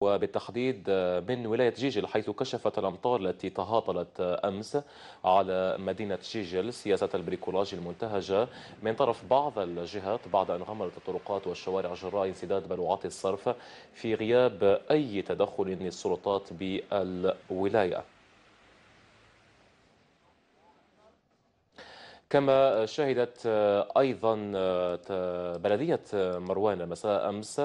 وبالتحديد آه، من ولاية جيجل حيث كشفت الأمطار التي تهاطلت آه، أمس على مدينة جيجل سياسة البريكولاج المنتهجة من طرف بعض الجهات بعد أن غمرت الطرقات والشوارع جراء انسداد بلوعات الصرف في غياب أي تدخل للسلطات بالولاية كما شهدت آه، أيضا آه، بلدية آه، مروان مساء أمس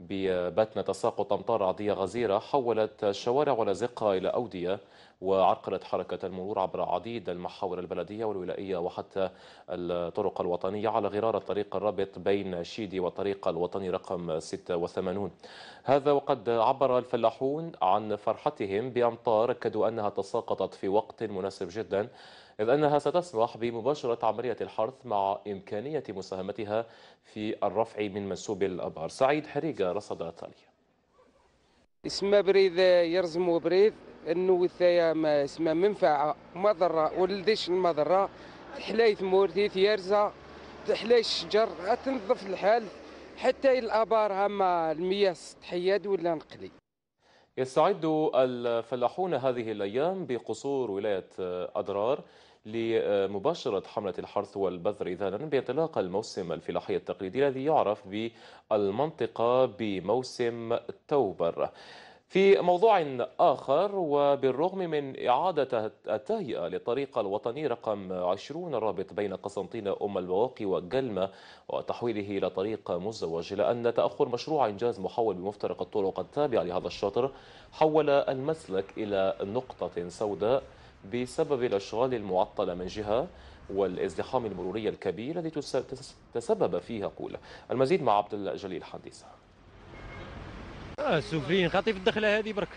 بباتنا تساقط أمطار عادية غزيرة حولت الشوارع والازقه إلى أودية وعرقلت حركة المرور عبر عديد المحاور البلدية والولائية وحتى الطرق الوطنية على غرار الطريق الرابط بين شيدي والطريق الوطني رقم 86 هذا وقد عبر الفلاحون عن فرحتهم بأمطار أكدوا أنها تساقطت في وقت مناسب جدا إذ أنها ستسمح بمباشرة عملية الحرث مع إمكانية مساهمتها في الرفع من منسوب الأبار سعيد حريقة رصد التالي اسم بريد يرزم بريد انه وثايا ما اسمها منفعه مضره ولديش المضره تحليث مورتي تيارزا تحلاي الشجر تنظف الحال حتى الابار هما المياه السطحيه ولا نقلي يستعد الفلاحون هذه الايام بقصور ولايه اضرار لمباشرة حملة الحرث والبذر إذا بانطلاق الموسم الفلاحي التقليدي الذي يعرف بالمنطقة بموسم توبر في موضوع آخر وبالرغم من إعادة التهيئة للطريق الوطني رقم 20 الرابط بين قسنطين أم البواقي وجلمة وتحويله إلى طريق مزدوج إلا أن تأخر مشروع إنجاز محول بمفترق الطرق التابع لهذا الشاطر حول المسلك إلى نقطة سوداء بسبب الأشغال المعطلة من جهة والازدحام المروري الكبير الذي تسبب فيه قولة المزيد مع عبد الجليل حديثه اه السفليين خاطي في الدخله هذه برك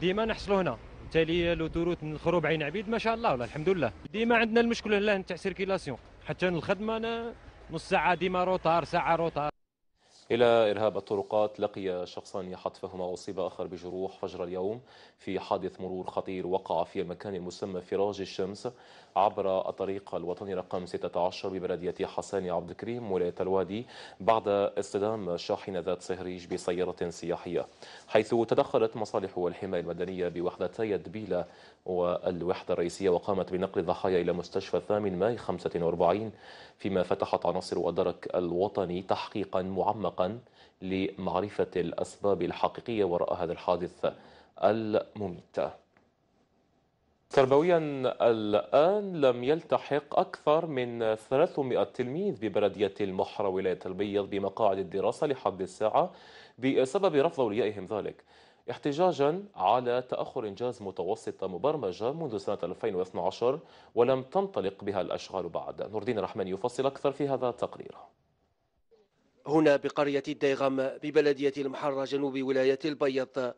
ديما نحصلوا هنا بالتالي لو تروت نخرو بعين عبيد ما شاء الله ولا الحمد لله ديما عندنا المشكل هنا تاع سيركيلاسيون حتى الخدمه أنا نص ساعه ديما روطار ساعه روطار إلى إرهاب الطرقات لقي شخصان حتفهما وأصيب آخر بجروح فجر اليوم في حادث مرور خطير وقع في المكان المسمى فراج الشمس عبر الطريق الوطني رقم 16 ببلدية حسان عبد الكريم ولاية الوادي بعد اصطدام شاحنة ذات صهريج بسيارة سياحية حيث تدخلت مصالح الحماية المدنية بوحدتي الدبيلة والوحدة الرئيسية وقامت بنقل الضحايا إلى مستشفى 8 ماي 45 فيما فتحت عناصر الدرك الوطني تحقيقا معمقا مسبقا لمعرفة الأسباب الحقيقية وراء هذا الحادث المميت تربويا الآن لم يلتحق أكثر من 300 تلميذ ببلدية المحرة ولاية البيض بمقاعد الدراسة لحد الساعة بسبب رفض أوليائهم ذلك احتجاجا على تأخر إنجاز متوسطة مبرمجة منذ سنة 2012 ولم تنطلق بها الأشغال بعد نور الدين الرحمن يفصل أكثر في هذا التقرير هنا بقرية الديغم ببلدية المحرة جنوب ولاية البيض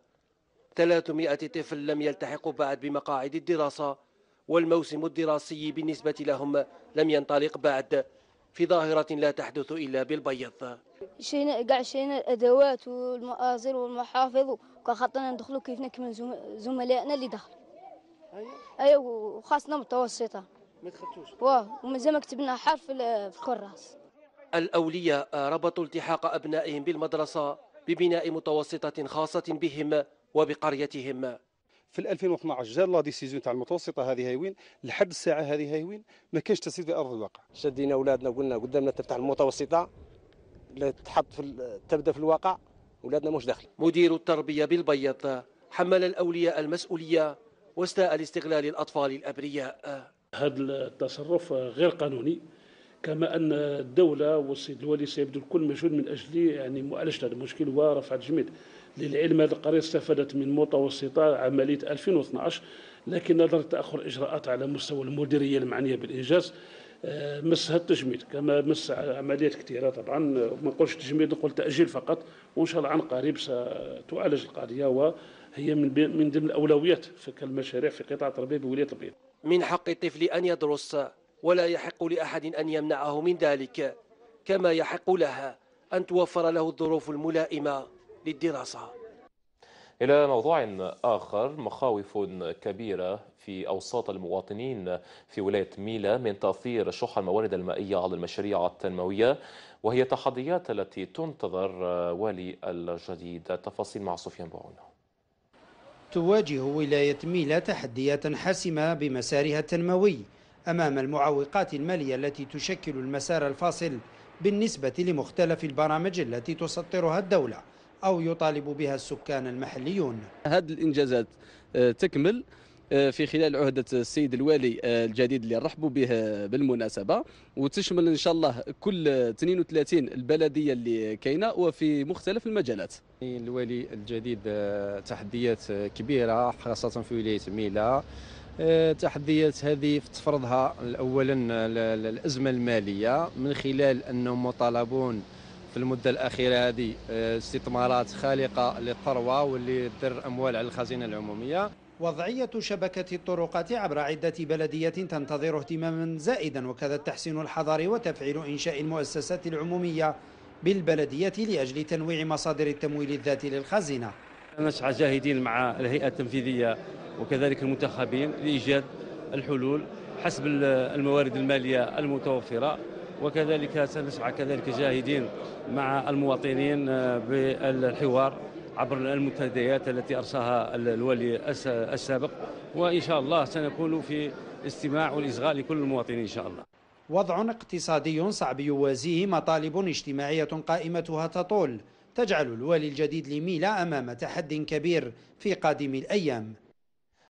300 طفل لم يلتحقوا بعد بمقاعد الدراسة والموسم الدراسي بالنسبة لهم لم ينطلق بعد في ظاهرة لا تحدث إلا بالبيض شينا كاع شينا الأدوات والمآزر والمحافظ خاطرنا ندخلوا كيف نكمل زملائنا اللي دخل أيوة, أيوة، وخاصنا متوسطة ما دخلتوش واه ومازال ما كتبنا حرف في الكراس الأولية آه، ربطوا التحاق أبنائهم بالمدرسة ببناء متوسطة خاصة بهم وبقريتهم في 2012 جا لا ديسيزيون تاع المتوسطه هذه وين لحد الساعه هذه وين ما كانش تسيد في ارض الواقع شدينا اولادنا وقلنا قدامنا تفتح المتوسطه لا تحط في تبدا في الواقع اولادنا مش داخلين مدير التربيه بالبيض حمل الاولياء المسؤوليه واستاء لاستغلال الاطفال الابرياء هذا التصرف غير قانوني كما ان الدوله والسيد الوالي سيبذل كل مجهود من اجل يعني معالجه هذا المشكل ورفع الجميد للعلم هذه القريه استفادت من متوسطه عمليه 2012 لكن نظر تاخر الاجراءات على مستوى المديريه المعنيه بالانجاز آه، مسها التجميد كما مس عمليات كثيره طبعا ما نقولش تجميد نقول تاجيل فقط وان شاء الله عن قريب ستعالج القضيه وهي من من ضمن الاولويات في المشاريع في قطاع التربيه بولايه البيض. من حق الطفل ان يدرس ولا يحق لأحد أن يمنعه من ذلك كما يحق لها أن توفر له الظروف الملائمة للدراسة إلى موضوع آخر مخاوف كبيرة في أوساط المواطنين في ولاية ميلا من تأثير شح الموارد المائية على المشاريع التنموية وهي تحديات التي تنتظر والي الجديد التفاصيل مع سفيان بوعون تواجه ولاية ميلا تحديات حاسمة بمسارها التنموي أمام المعوقات المالية التي تشكل المسار الفاصل بالنسبة لمختلف البرامج التي تسطرها الدولة أو يطالب بها السكان المحليون هذه الإنجازات آه، تكمل آه، في خلال عهدة السيد الوالي آه، الجديد اللي رحبوا به بالمناسبة وتشمل إن شاء الله كل 32 البلدية اللي كاينة وفي مختلف المجالات الوالي الجديد تحديات كبيرة خاصة في ولاية ميلا آه، تحديات هذه تفرضها اولا الازمه الماليه من خلال انهم مطالبون في المده الاخيره هذه آه، استثمارات خالقه للثروه واللي تدر اموال على الخزينه العموميه وضعية شبكة الطرقات عبر عدة بلديات تنتظر اهتماما زائدا وكذا التحسين الحضاري وتفعيل إنشاء المؤسسات العمومية بالبلدية لأجل تنويع مصادر التمويل الذاتي للخزينة نسعى جاهدين مع الهيئه التنفيذيه وكذلك المنتخبين لايجاد الحلول حسب الموارد الماليه المتوفره وكذلك سنسعى كذلك جاهدين مع المواطنين آه، بالحوار عبر المنتديات التي ارساها الولي السابق وان شاء الله سنكون في استماع والاصغاء لكل المواطنين ان شاء الله. وضع اقتصادي صعب يوازيه مطالب اجتماعيه قائمتها تطول تجعل الوالي الجديد لميلا أمام تحد كبير في قادم الأيام